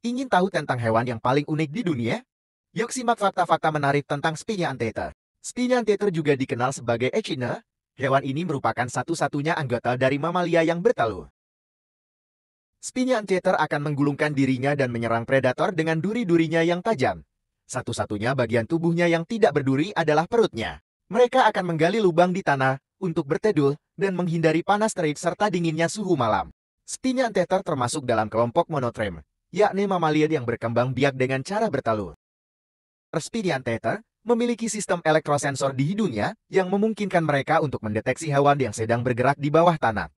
Ingin tahu tentang hewan yang paling unik di dunia? Yuk simak fakta-fakta menarik tentang spinia anteater. Spinia anteater juga dikenal sebagai Echina. Hewan ini merupakan satu-satunya anggota dari mamalia yang bertelur. Spinia anteater akan menggulungkan dirinya dan menyerang predator dengan duri-durinya yang tajam. Satu-satunya bagian tubuhnya yang tidak berduri adalah perutnya. Mereka akan menggali lubang di tanah untuk berteduh dan menghindari panas terik serta dinginnya suhu malam. Spinia anteater termasuk dalam kelompok monotrem, yakni mamalia yang berkembang biak dengan cara bertelur. Respirian memiliki sistem elektrosensor di hidungnya yang memungkinkan mereka untuk mendeteksi hewan yang sedang bergerak di bawah tanah.